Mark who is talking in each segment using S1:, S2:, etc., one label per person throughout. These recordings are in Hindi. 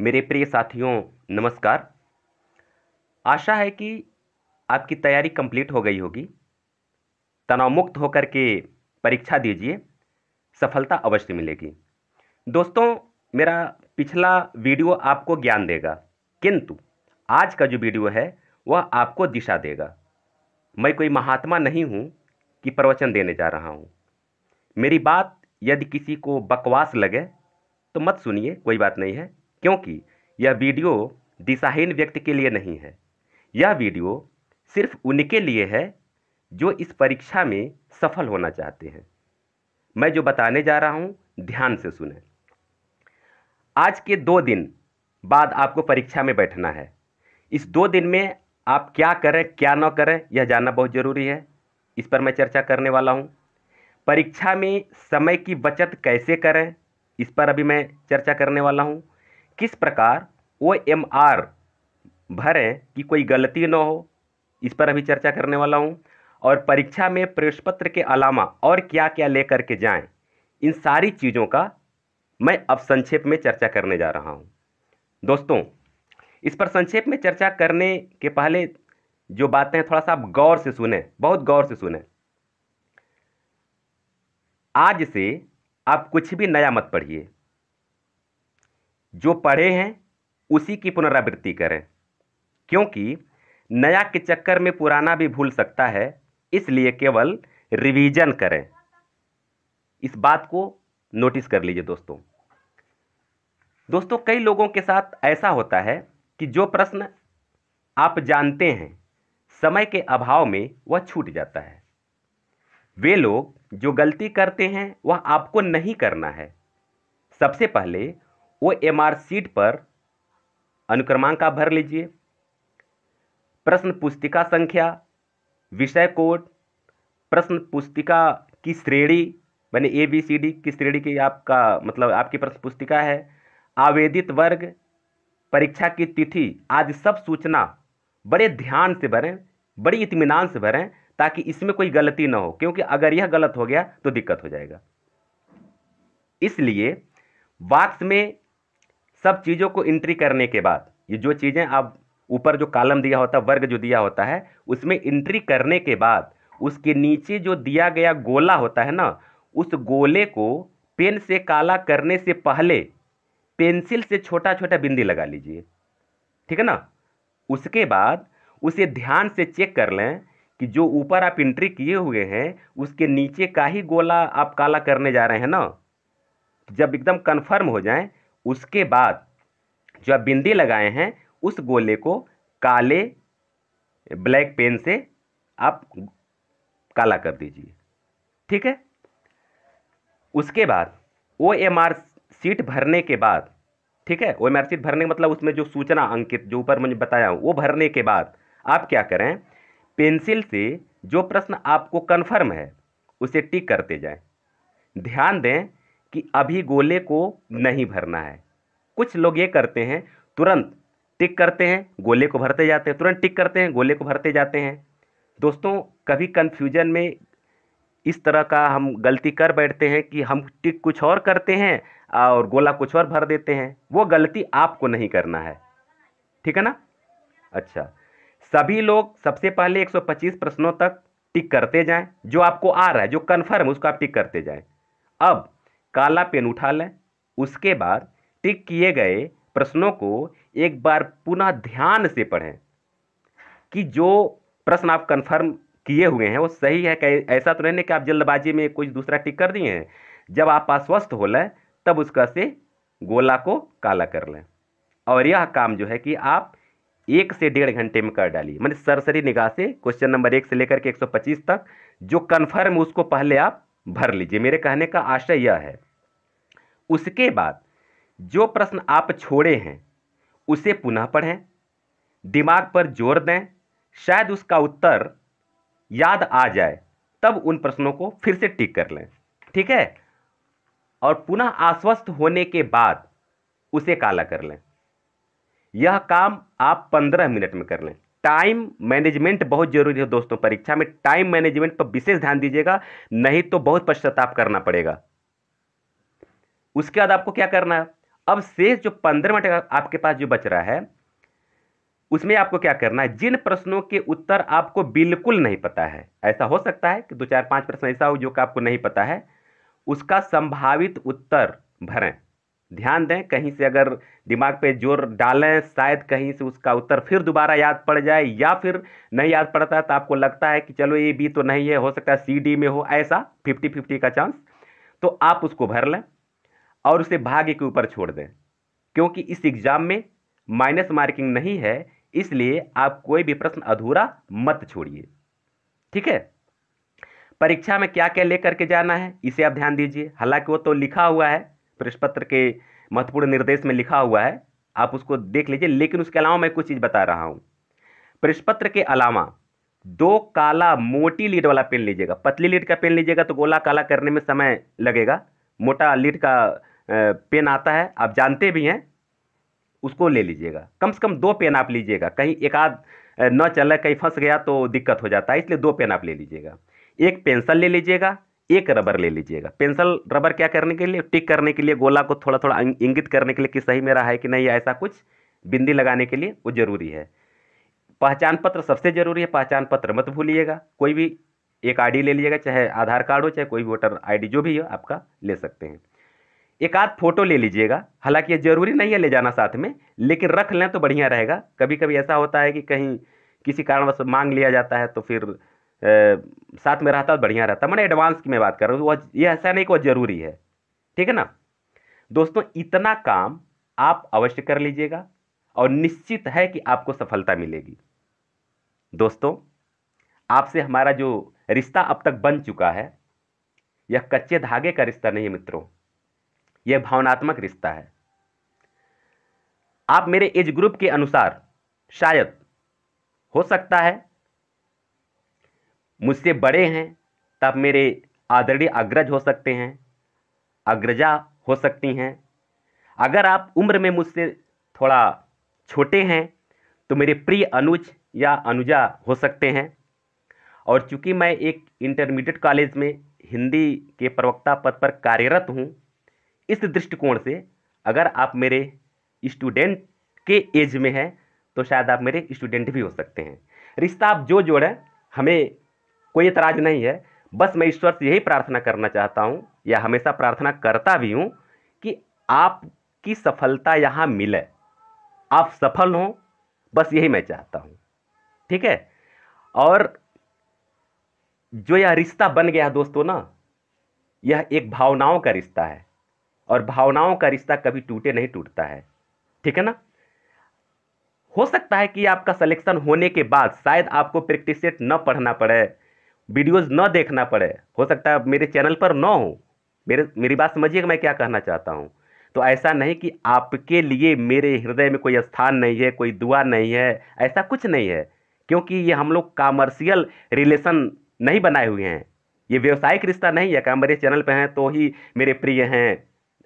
S1: मेरे प्रिय साथियों नमस्कार आशा है कि आपकी तैयारी कंप्लीट हो गई होगी तनाव मुक्त होकर के परीक्षा दीजिए सफलता अवश्य मिलेगी दोस्तों मेरा पिछला वीडियो आपको ज्ञान देगा किंतु आज का जो वीडियो है वह आपको दिशा देगा मैं कोई महात्मा नहीं हूँ कि प्रवचन देने जा रहा हूँ मेरी बात यदि किसी को बकवास लगे तो मत सुनिए कोई बात नहीं है क्योंकि यह वीडियो दिशाहीन व्यक्ति के लिए नहीं है यह वीडियो सिर्फ उनके लिए है जो इस परीक्षा में सफल होना चाहते हैं मैं जो बताने जा रहा हूँ ध्यान से सुने आज के दो दिन बाद आपको परीक्षा में बैठना है इस दो दिन में आप क्या करें क्या ना करें यह जानना बहुत ज़रूरी है इस पर मैं चर्चा करने वाला हूँ परीक्षा में समय की बचत कैसे करें इस पर अभी मैं चर्चा करने वाला हूँ किस प्रकार ओ एम आर भरें कि कोई गलती न हो इस पर अभी चर्चा करने वाला हूँ और परीक्षा में प्रवेश पत्र के अलावा और क्या क्या लेकर के जाएं इन सारी चीज़ों का मैं अब संक्षेप में चर्चा करने जा रहा हूँ दोस्तों इस पर संक्षेप में चर्चा करने के पहले जो बातें थोड़ा सा आप गौर से सुने बहुत गौर से सुने आज से आप कुछ भी नया मत पढ़िए जो पढ़े हैं उसी की पुनरावृत्ति करें क्योंकि नया के चक्कर में पुराना भी भूल सकता है इसलिए केवल रिवीजन करें इस बात को नोटिस कर लीजिए दोस्तों दोस्तों कई लोगों के साथ ऐसा होता है कि जो प्रश्न आप जानते हैं समय के अभाव में वह छूट जाता है वे लोग जो गलती करते हैं वह आपको नहीं करना है सबसे पहले वो एम आर सीट पर अनुक्रमांक का भर लीजिए प्रश्न पुस्तिका संख्या विषय कोड प्रश्न पुस्तिका की श्रेणी मैंने ए बी सी डी की श्रेणी की आपका मतलब आपकी प्रश्न पुस्तिका है आवेदित वर्ग परीक्षा की तिथि आदि सब सूचना बड़े ध्यान से भरें बड़ी इतमान से भरें ताकि इसमें कोई गलती ना हो क्योंकि अगर यह गलत हो गया तो दिक्कत हो जाएगा इसलिए वाक्स में सब चीज़ों को इंट्री करने के बाद ये जो चीज़ें आप ऊपर जो कालम दिया होता है वर्ग जो दिया होता है उसमें इंट्री करने के बाद उसके नीचे जो दिया गया गोला होता है ना उस गोले को पेन से काला करने से पहले पेंसिल से छोटा छोटा बिंदी लगा लीजिए ठीक है ना उसके बाद उसे ध्यान से चेक कर लें कि जो ऊपर आप इंट्री किए हुए हैं उसके नीचे का ही गोला आप काला करने जा रहे हैं ना जब एकदम कन्फर्म हो जाए उसके बाद जो आप बिंदी लगाए हैं उस गोले को काले ब्लैक पेन से आप काला कर दीजिए ठीक है उसके बाद ओ एम आर सीट भरने के बाद ठीक है ओ एम आर सीट भरने का मतलब उसमें जो सूचना अंकित जो ऊपर मुझे बताया हूँ वो भरने के बाद आप क्या करें पेंसिल से जो प्रश्न आपको कन्फर्म है उसे टिक करते जाएं ध्यान दें कि अभी गोले को नहीं भरना है कुछ लोग ये करते हैं तुरंत टिक करते हैं गोले को भरते जाते हैं तुरंत टिक करते हैं गोले को भरते जाते हैं दोस्तों कभी कन्फ्यूजन में इस तरह का हम गलती कर बैठते हैं कि हम टिक कुछ और करते हैं और गोला कुछ और भर देते हैं वो गलती आपको नहीं करना है ठीक है ना अच्छा सभी लोग सबसे पहले 125 प्रश्नों तक टिक करते जाएं जो आपको आ रहा है जो कन्फर्म उसको आप टिक करते जाएं अब काला पेन उठा लें उसके बाद टिक किए गए प्रश्नों को एक बार पुनः ध्यान से पढ़ें कि जो प्रश्न आप कन्फर्म किए हुए हैं वो सही है कि ऐसा तो नहीं कि आप जल्दबाजी में कुछ दूसरा टिक कर दिए हैं जब आप आश्वस्त हो लें तब उसका से गोला को काला कर लें और यह काम जो है कि आप एक से डेढ़ घंटे में कर डालिए मैंने सरसरी निगाह से क्वेश्चन नंबर एक से लेकर के 125 तक जो कन्फर्म उसको पहले आप भर लीजिए मेरे कहने का आशय यह है उसके बाद जो प्रश्न आप छोड़े हैं उसे पुनः पढ़ें दिमाग पर जोर दें शायद उसका उत्तर याद आ जाए तब उन प्रश्नों को फिर से टिक कर लें ठीक है और पुनः आश्वस्त होने के बाद उसे काला कर लें यह काम आप पंद्रह मिनट में कर लें टाइम मैनेजमेंट बहुत जरूरी है दोस्तों परीक्षा में टाइम मैनेजमेंट पर विशेष ध्यान दीजिएगा नहीं तो बहुत पश्चाताप करना पड़ेगा उसके बाद आपको क्या करना है अब शेष जो पंद्रह मिनट आपके पास जो बच रहा है उसमें आपको क्या करना है जिन प्रश्नों के उत्तर आपको बिल्कुल नहीं पता है ऐसा हो सकता है कि दो चार पांच प्रश्न ऐसा हो जो कि आपको नहीं पता है उसका संभावित उत्तर भरें ध्यान दें कहीं से अगर दिमाग पे जोर डालें शायद कहीं से उसका उत्तर फिर दोबारा याद पड़ जाए या फिर नहीं याद पड़ता तो आपको लगता है कि चलो ये बी तो नहीं है हो सकता है सी डी में हो ऐसा फिफ्टी फिफ्टी का चांस तो आप उसको भर लें और उसे भाग्य के ऊपर छोड़ दें क्योंकि इस एग्ज़ाम में माइनस मार्किंग नहीं है इसलिए आप कोई भी प्रश्न अधूरा मत छोड़िए ठीक है परीक्षा में क्या क्या लेकर के जाना है इसे आप ध्यान दीजिए हालांकि वो तो लिखा हुआ है प्रेस पत्र के महत्वपूर्ण निर्देश में लिखा हुआ है आप उसको देख लीजिए लेकिन उसके अलावा मैं कुछ चीज़ बता रहा हूँ प्रेस पत्र के अलावा दो काला मोटी लीड वाला पेन लीजिएगा पतली लीड का पेन लीजिएगा तो गोला काला करने में समय लगेगा मोटा लीड का पेन आता है आप जानते भी हैं उसको ले लीजिएगा कम से कम दो पेन आप लीजिएगा कहीं एक आध न चले कहीं फंस गया तो दिक्कत हो जाता है इसलिए दो पेन आप ले लीजिएगा एक पेंसिल ले लीजिएगा एक रबर ले लीजिएगा पेंसिल रबर क्या करने के लिए टिक करने के लिए गोला को थोड़ा थोड़ा इंगित करने के लिए कि सही मेरा है कि नहीं ऐसा कुछ बिंदी लगाने के लिए वो ज़रूरी है पहचान पत्र सबसे ज़रूरी है पहचान पत्र मत भूलिएगा कोई भी एक आईडी ले लीजिएगा चाहे आधार कार्ड हो चाहे कोई वोटर आईडी जो भी हो आपका ले सकते हैं एक आध फोटो ले लीजिएगा हालांकि ये ज़रूरी नहीं है ले जाना साथ में लेकिन रख लें तो बढ़िया रहेगा कभी कभी ऐसा होता है कि कहीं किसी कारणवश मांग लिया जाता है तो फिर साथ में रहता तो बढ़िया रहता मैंने एडवांस की मैं बात कर रहा हूँ वह यह ऐसा नहीं कि वह ज़रूरी है ठीक है ना दोस्तों इतना काम आप अवश्य कर लीजिएगा और निश्चित है कि आपको सफलता मिलेगी दोस्तों आपसे हमारा जो रिश्ता अब तक बन चुका है यह कच्चे धागे का रिश्ता नहीं मित्रों यह भावनात्मक रिश्ता है आप मेरे एज ग्रुप के अनुसार शायद हो सकता है मुझसे बड़े हैं तो आप मेरे आदरणीय अग्रज हो सकते हैं अग्रजा हो सकती हैं अगर आप उम्र में मुझसे थोड़ा छोटे हैं तो मेरे प्रिय अनुज या अनुजा हो सकते हैं और चूंकि मैं एक इंटरमीडिएट कॉलेज में हिंदी के प्रवक्ता पद पर कार्यरत हूँ इस दृष्टिकोण से अगर आप मेरे स्टूडेंट के एज में हैं तो शायद आप मेरे स्टूडेंट भी हो सकते हैं रिश्ता आप जो जोड़ें हमें कोई इतराज़ नहीं है बस मैं ईश्वर से यही प्रार्थना करना चाहता हूँ या हमेशा प्रार्थना करता भी हूँ कि आपकी सफलता यहाँ मिले आप सफल हों बस यही मैं चाहता हूँ ठीक है और जो यह रिश्ता बन गया दोस्तों ना यह एक भावनाओं का रिश्ता है और भावनाओं का रिश्ता कभी टूटे नहीं टूटता है ठीक है ना हो सकता है कि आपका सिलेक्शन होने के बाद शायद आपको प्रैक्टिस सेट न पढ़ना पड़े वीडियोज़ न देखना पड़े हो सकता है मेरे चैनल पर न हो मेरे मेरी बात समझिए मैं क्या कहना चाहता हूँ तो ऐसा नहीं कि आपके लिए मेरे हृदय में कोई स्थान नहीं है कोई दुआ नहीं है ऐसा कुछ नहीं है क्योंकि ये हम लोग कामर्शियल रिलेशन नहीं बनाए हुए हैं ये व्यवसायिक रिश्ता नहीं है क्या मेरे चैनल पर हैं तो ही मेरे प्रिय हैं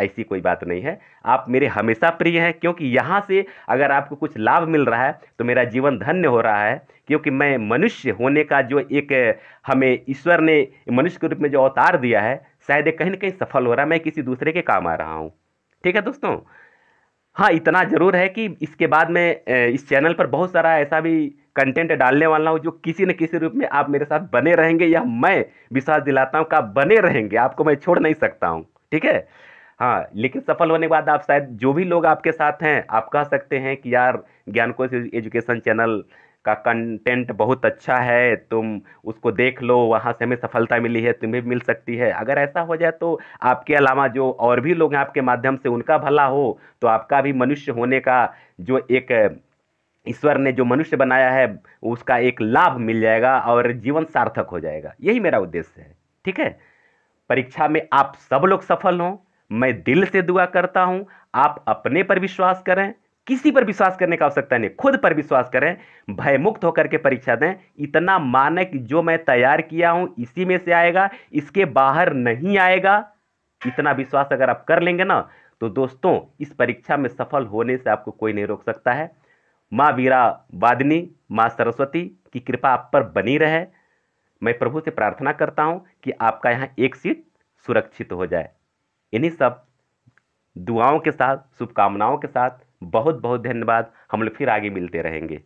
S1: ऐसी कोई बात नहीं है आप मेरे हमेशा प्रिय हैं क्योंकि यहाँ से अगर आपको कुछ लाभ मिल रहा है तो मेरा जीवन धन्य हो रहा है क्योंकि मैं मनुष्य होने का जो एक हमें ईश्वर ने मनुष्य के रूप में जो अवतार दिया है शायद कहीं ना कहीं सफल हो रहा है मैं किसी दूसरे के काम आ रहा हूँ ठीक है दोस्तों हाँ इतना ज़रूर है कि इसके बाद मैं इस चैनल पर बहुत सारा ऐसा भी कंटेंट डालने वाला हूँ जो किसी न किसी रूप में आप मेरे साथ बने रहेंगे या मैं विश्वास दिलाता हूँ कि आप बने रहेंगे आपको मैं छोड़ नहीं सकता हूँ ठीक है हाँ लेकिन सफल होने के बाद आप शायद जो भी लोग आपके साथ हैं आप कह सकते हैं कि यार ज्ञान को एजुकेशन चैनल का कंटेंट बहुत अच्छा है तुम उसको देख लो वहाँ से हमें सफलता मिली है तुम्हें भी मिल सकती है अगर ऐसा हो जाए तो आपके अलावा जो और भी लोग हैं आपके माध्यम से उनका भला हो तो आपका भी मनुष्य होने का जो एक ईश्वर ने जो मनुष्य बनाया है उसका एक लाभ मिल जाएगा और जीवन सार्थक हो जाएगा यही मेरा उद्देश्य है ठीक है परीक्षा में आप सब लोग सफल हों मैं दिल से दुआ करता हूं आप अपने पर विश्वास करें किसी पर विश्वास करने का आवश्यकता नहीं खुद पर विश्वास करें भयमुक्त होकर के परीक्षा दें इतना माने कि जो मैं तैयार किया हूं इसी में से आएगा इसके बाहर नहीं आएगा इतना विश्वास अगर आप कर लेंगे ना तो दोस्तों इस परीक्षा में सफल होने से आपको कोई नहीं रोक सकता है माँ वीरा वादिनी माँ सरस्वती की कृपा आप पर बनी रहे मैं प्रभु से प्रार्थना करता हूँ कि आपका यहाँ एक सीट सुरक्षित हो जाए इन्हीं सब दुआओं के साथ शुभकामनाओं के साथ बहुत बहुत धन्यवाद हम लोग फिर आगे मिलते रहेंगे